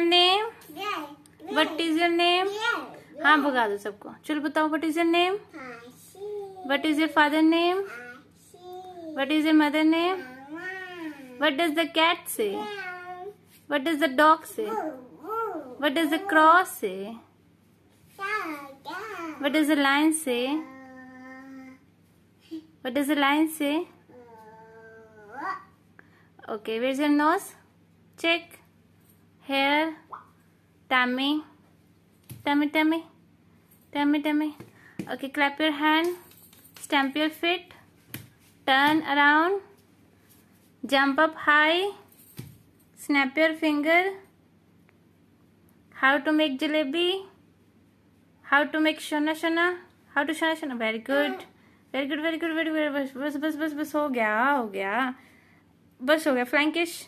your name what is your name हाँ भगा दो सबको चलो बताओ what is your name what is your father name what is your mother name what does the cat say what does the dog say what does the cross say what does the lion say what does the lion say okay where is your nose cheek hair tummy tummy tummy tummy tummy okay clap your hand stamp your feet turn around jump up high snap your finger how to make jalebi how to make shona shona how to shona shona very good very good very good very very बस बस बस बस हो गया हो गया बस हो गया फ्लैंकिश